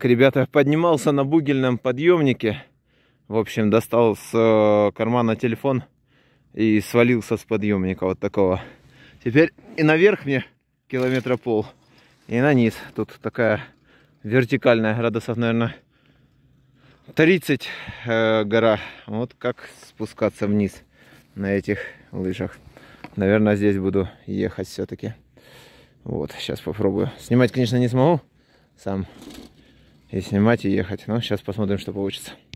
Ребята, поднимался на бугельном подъемнике. В общем, достал с э, кармана телефон и свалился с подъемника вот такого. Теперь и наверх мне километра пол, и на низ. Тут такая вертикальная, градусов, наверное, 30 э, гора. Вот как спускаться вниз на этих лыжах. Наверное, здесь буду ехать все-таки. Вот, сейчас попробую. Снимать, конечно, не смогу сам и снимать, и ехать. Ну, сейчас посмотрим, что получится.